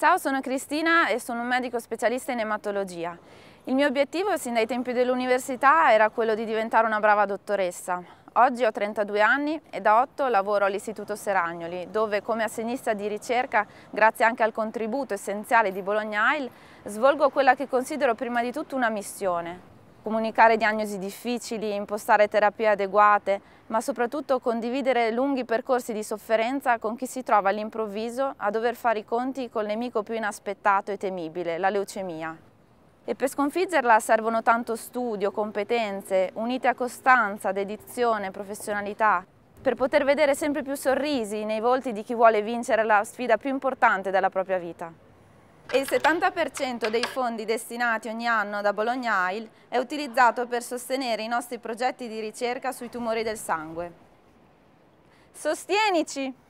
Ciao, sono Cristina e sono un medico specialista in ematologia. Il mio obiettivo sin dai tempi dell'università era quello di diventare una brava dottoressa. Oggi ho 32 anni e da 8 lavoro all'Istituto Seragnoli, dove come assegnista di ricerca, grazie anche al contributo essenziale di Bologna AIL, svolgo quella che considero prima di tutto una missione, comunicare diagnosi difficili, impostare terapie adeguate, ma soprattutto condividere lunghi percorsi di sofferenza con chi si trova all'improvviso a dover fare i conti col nemico più inaspettato e temibile, la leucemia. E per sconfiggerla servono tanto studio, competenze, unite a costanza, dedizione, professionalità, per poter vedere sempre più sorrisi nei volti di chi vuole vincere la sfida più importante della propria vita e il 70% dei fondi destinati ogni anno da Bologna AIL è utilizzato per sostenere i nostri progetti di ricerca sui tumori del sangue. Sostienici!